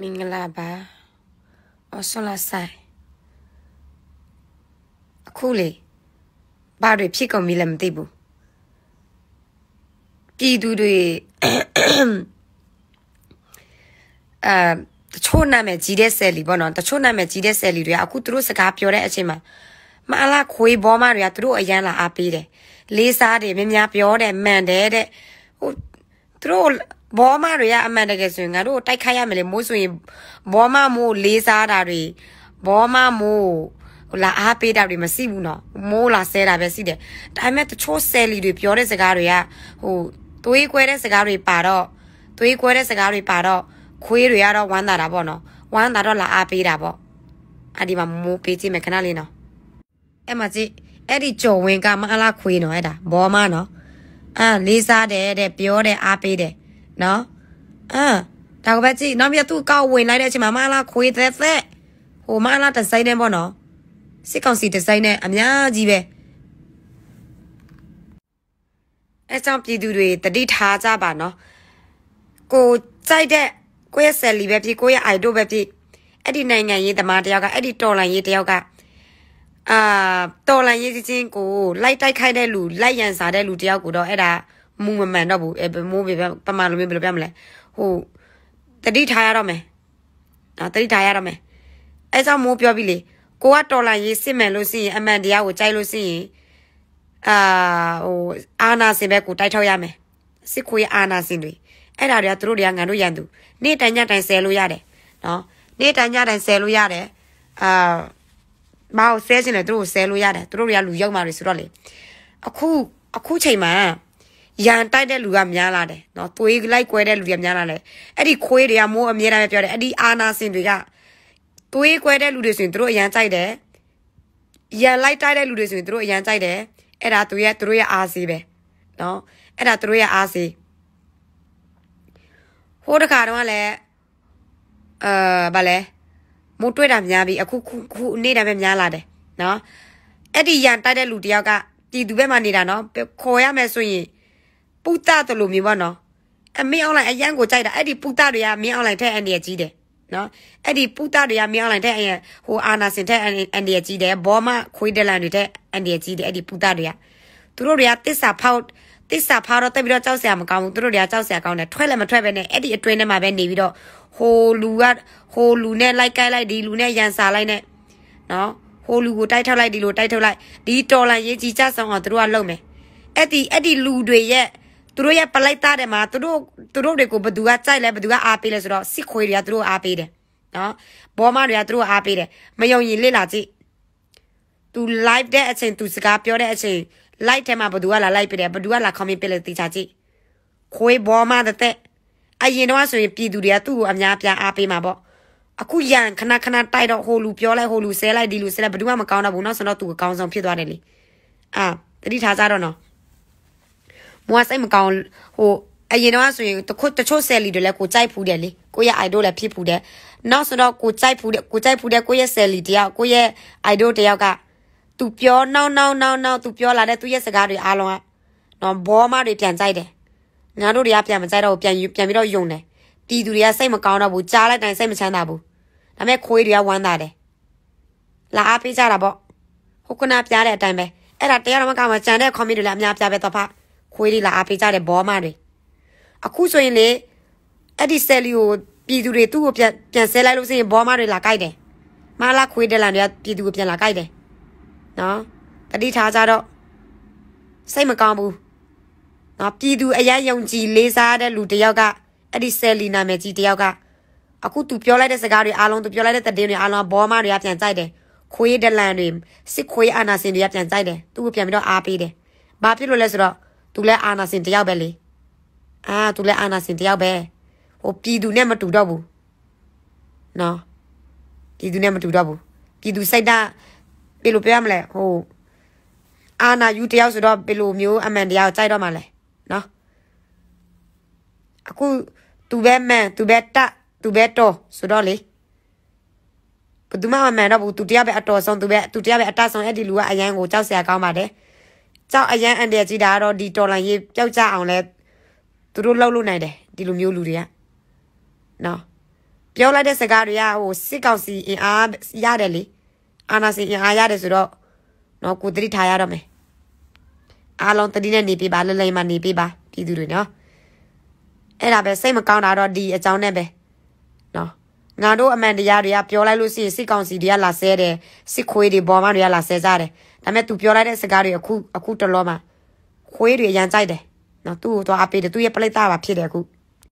မင်္ဂလာပါအဆလဆိုင်အခုလေဘာတွေဖြစ်ကုန်ပြီလဲမသိဘူးပြည်သူတွေအဲတချို့နာမည်ကြီးတဲ့ဆယ်လီပေါ့နော်တချို့နာမည်ကြီးတဲ့ဆယ်လီတွေကအခုသူတို့စကားပြောတဲ့အချိန်မှာမအလားခွေးဘောမတွေကသူတို့အရန်လာအားပေးတယ်လေးစားတယ်များများပြောတယ်မှန်တယ်တဲ့ဟိုသူတို့ဘောမတွေကအမှန်တကယ်ဆိုရင်ငါတို့တိုက်ခိုက်ရမယ်လေမိုးဆိုရင်ဘောမမိုးလေးစားတာတွေဘောမမိုးလာအားပေးတာတွေမရှိဘူးနော်မိုးလာဆဲတာပဲရှိတယ်ဒါပေမဲ့တချို့ဆယ်လီတွေပြောတဲ့စကားတွေကဟိုသွေးကွဲတဲ့စကားတွေပါတော့သွေးကွဲတဲ့စကားတွေပါတော့ခွေးတွေကတော့ဝမ်းသာတာပေါ့နော်ဝမ်းသာတော့လာအားပေးတာပေါ့အဲ့ဒီမှာမိုးပေးကြည့်မယ်ခဏလေးနော်အဲ့မှာကြည့်အဲ့ဒီကြော်ဝင်ကမအလားခွေးနော်အဲ့ဒါဘောမနော်အာလေးစားတယ်တဲ့ပြောတယ်အားပေးတယ်နော်အမ်ဒါကပဲကြည့်နောက်ပြသူ့ကောက်ဝင်လိုက်တဲ့အချိန်မှာမလာခွေသက်သက်ဟိုမလာဒီဇိုင်းနဲ့ပေါ့နော်စစ်ကောင်စီဒီဇိုင်းနဲ့အများကြီးပဲအဲကြောင့်ပြည်သူတွေတတိထားကြပါနော် ကိုကြိုက်တဲ့ကိုယ့်ရဲ့ဆယ်လီပဲဖြစ်ကိုယ့်ရဲ့အိုက်တို့ပဲဖြစ်အဲ့ဒီနိုင်ငံရေးသမားတယောက်ကအဲ့ဒီတော်လန်ရေးတယောက်ကအာတော်လန်ရေးချင်းကို လိုက်တိုက်ခိုက်တဲ့လူလိုက်ရန်စားတဲ့လူတယောက်ကိုတော့အဲ့ဒါမူမမှန်တော့ဘူးအဲမိုးပြပမာလိုမျိုးဘယ်လိုပြမလဲဟိုတတိထားရတော့မယ်နော်တတိထားရတော့မယ်အဲကြောင့်မိုးပြောပြီလေကိုကတော်လာရေးစစ်မယ်လို့ရှိရင်အမှန်တရားကိုကြိုက်လို့ရှိရင်အာဟိုအာနာစင်ဘက်ကိုတိုက်ထောက်ရမယ်စစ်ခွေးအာနာစင်တွေအဲ့ဒါတွေကသူတို့တွေကငါတို့ရန်သူနေ့တိုင်းညတိုင်းဆဲလို့ရတယ်နော်နေ့တိုင်းညတိုင်းဆဲလို့ရတယ်အာမအောင်ဆဲခြင်းလေသူတို့ကိုဆဲလို့ရတယ်သူတို့တွေကလူရောက်มาတွေဆိုတော့လေအခုအခုချိန်မှာရန်တိုက်တဲ့လူကများလာတယ်နော်သွေးလိုက်ကွဲတဲ့လူတွေကများလာတယ်အဲ့ဒီခွေးတွေကမိုးအမြဲတမ်းပဲပြောတယ်အဲ့ဒီအာနာစင်တွေကသွေးကွဲတဲ့လူတွေဆိုရင်တို့အရန်ကြိုက်တယ်ရန်လိုက်တိုက်တဲ့လူတွေဆိုရင်တို့အရန်ကြိုက်တယ်အဲ့ဒါသူရဲ့သူတို့ရဲ့အားစီပဲနော်အဲ့ဒါသူတို့ရဲ့အားစီဟိုးတခါတော့လည်းအာဗာလဲမိုးတွေ့တာများပြီအခုခုခုနေ့တိုင်းပဲများလာတယ်နော်အဲ့ဒီရန်တိုက်တဲ့လူတယောက်ကပြည်သူဘက်မှာနေတာနော်ခေါ်ရမယ်ဆိုရင်ပူတာတလို့မျိုးပေါ့နော်အမင်းအောင်လိုင်းအရန်ကိုကြိုက်တာအဲ့ဒီပူတာတွေကမင်းအောင်လိုင်းထက်အန်ဒီရကြီးတယ်နော်အဲ့ဒီပူတာတွေကမင်းအောင်လိုင်းထက်အရင်ဟိုအာနာစင်ထက်အန်ဒီရကြီးတယ်ဘောမခွေးဒလန်တွေထက်အန်ဒီရကြီးတယ်အဲ့ဒီပူတာတွေကသူတို့တွေကတစ္ဆာဖောက်တစ္ဆာဖောက်တော့တက်ပြီးတော့ကြောက်စရာမကောင်းဘူးသူတို့တွေကကြောက်စရာကောင်းတယ်ထွက်လည်းမထွက်ပဲနဲ့အဲ့ဒီအတွင်းထဲမှာပဲနေပြီးတော့ဟိုလူကဟိုလူနဲ့လိုက်ကိုက်လိုက်ဒီလူနဲ့ရန်စာလိုက်နဲ့နော်ဟိုလူကိုတိုက်ထုတ်လိုက်ဒီလူတိုက်ထုတ်လိုက်ဒီတော်လန်ရေးကြီးကြဆောင်အောင်သူတို့ကလုပ်မယ်အဲ့ဒီအဲ့ဒီလူတွေရဲ့သူတို့ရဲ့ပလိုက်သားတယ်မှာသူတို့သူတို့တွေကိုဘယ်သူကကြိုက်လဲဘယ်သူကအားပေးလဲဆိုတော့စစ်ခွေးတွေကသူတို့အားပေးတယ်နော်ဘောမတွေကသူတို့အားပေးတယ်မယုံရင်လေ့လာကြည့် तू live တဲ့အချိန် तू စကားပြောတဲ့အချိန် live ထဲမှာဘယ်သူကလာ live ပေးတယ်ဘယ်သူကလာ comment ပေးလဲသိချာကြည့်ခွေးဘောမတဲ့တဲ့အရင်တော့ဆိုရင်ပြည်သူတွေကသူ့ကိုအများပြားအားပေးမှာပေါ့အခုရန်ခဏခဏတိုက်တော့ဟိုလူပြောလိုက်ဟိုလူဆဲလိုက်ဒီလူဆဲလိုက်ဘယ်သူမှမကောင်းတော့ဘူးเนาะဆိုတော့ तू အကောင်းဆုံးဖြစ်သွားတယ်လေအာတတိထားကြတော့နော်မွားစိတ်မကောင်းဟိုအရင်တော့ဆိုရင်တခုတချို့ဆယ်လီတွေလည်းကိုကြိုက်ဖူးတယ်လေကိုရဲ့ idol လည်းဖြစ်ဖူးတယ်နောက်ဆိုတော့ကိုကြိုက်ဖူးတယ်ကိုကြိုက်ဖူးတယ်ကိုရဲ့ဆယ်လီတယောက်ကိုရဲ့ idol တယောက်က तू ပြောနောက်နောက်နောက်နောက် तू ပြောလာတဲ့သူ့ရဲ့စကားတွေအားလုံးကနော်ဘောမတွေပြန်ကြိုက်တယ်ငါတို့တွေကပြန်မကြိုက်တော့ပြန်ပြန်ပြီးတော့ယုံတယ်ပြည်သူတွေကစိတ်မကောင်းတော့ဘူးကြားလိုက်တိုင်းစိတ်မချမ်းသာဘူးဒါပေမဲ့ခွေးတွေကဝမ်းသာတယ်လာအားပေးကြတာပေါ့ဟုတ်ကနာပြားတဲ့အတိုင်းပဲအဲ့ဒါတရားတော်မကမှကြံတဲ့ comment တွေလည်းအများပြားပဲတော့ဖတ်ခွေးတွေလာအားပေးကြတယ်ဘောမတွေအခုဆိုရင်လေအဲ့ဒီဆယ်လီကိုပြည်သူတွေသူ့ကိုပြန်ပြန်ဆဲလိုက်လို့ဆိုရင်ဘောမတွေလာကြိုက်တယ်မလာခွေးတက်လာတယ်ပြည်သူကိုပြန်လာကြိုက်တယ်နော်တတိထားကြတော့စိတ်မကောင်းဘူးနော်ပြည်သူအရယုံကြည်လေးစားတဲ့လူတယောက်ကအဲ့ဒီဆယ်လီနာမည်ကြီးတယောက်ကအခုသူပြောလိုက်တဲ့စကားတွေအားလုံးသူပြောလိုက်တဲ့တည်င်းတွေအားလုံးဘောမတွေကပြန်ကြိုက်တယ်ခွေးဒလန်တွေစစ်ခွေးအာနာစင်တွေကပြန်ကြိုက်တယ်သူ့ကိုပြန်ပြီးတော့အားပေးတယ်ဘာဖြစ်လို့လဲဆိုတော့သူလည်းအာနာစင်တယောက်ပဲလေအာသူလည်းအာနာစင်တယောက်ပဲဟိုပြည်သူနဲ့မတူတော့ဘူးနော်ပြည်သူနဲ့မတူတော့ဘူးပြည်သူစိတ်ဓာတ်ဘယ်လိုပြောရမလဲဟိုအာနာယူတယောက်ဆိုတော့ဘယ်လိုမျိုးအမှန်တရားကိုကြိုက်တော့မှလဲနော်အခုသူပဲမန်သူပဲတသူပဲတော်ဆိုတော့လေဘယ်သူမှမမှန်တော့ဘူးသူတရားပဲအတော်ဆုံးသူပဲသူတရားပဲအတဆုံးအဲ့ဒီလူကအရန်ကိုကြောက်စရာကောင်းပါတယ်ကြောက်အရန်အန်တရကြီးတာကတော့ဒီတော်လန်ရေးပျောက်ကြအောင်လဲသူတို့လှုပ်လို့နိုင်တယ်ဒီလိုမျိုးလူတွေကနော်ပြောလိုက်တဲ့စကားတွေကဟိုစစ်ကောင်စီအင်အားရတယ်လေအာနာစီအင်အားရတယ်ဆိုတော့နော်ကိုတတိထားရတော့မယ်အားလုံးတတိနဲ့နေပြပါလလိမ့်မနေပြပါပြည်သူတွေနော်အဲ့ဒါပဲစိတ်မကောင်းတာတော့ဒီအကြောင်းနဲ့ပဲနော်ငါတို့အမှန်တရားတွေကပြောလိုက်လို့ရှိရင်စစ်ကောင်စီတွေကလာဆဲတယ်စစ်ခွေးတွေဘော်မတွေကလာဆဲကြတယ်ဒါပေမဲ့ तू ပြောလိုက်တဲ့စကားတွေအခုအခုတလောမှာခွေးတွေအရန်ကြိုက်တယ်နော်သူ့ကိုသွားအပေးတယ်သူ့ရဲ့ပလိတ်သားပါဖြစ်တယ်အခု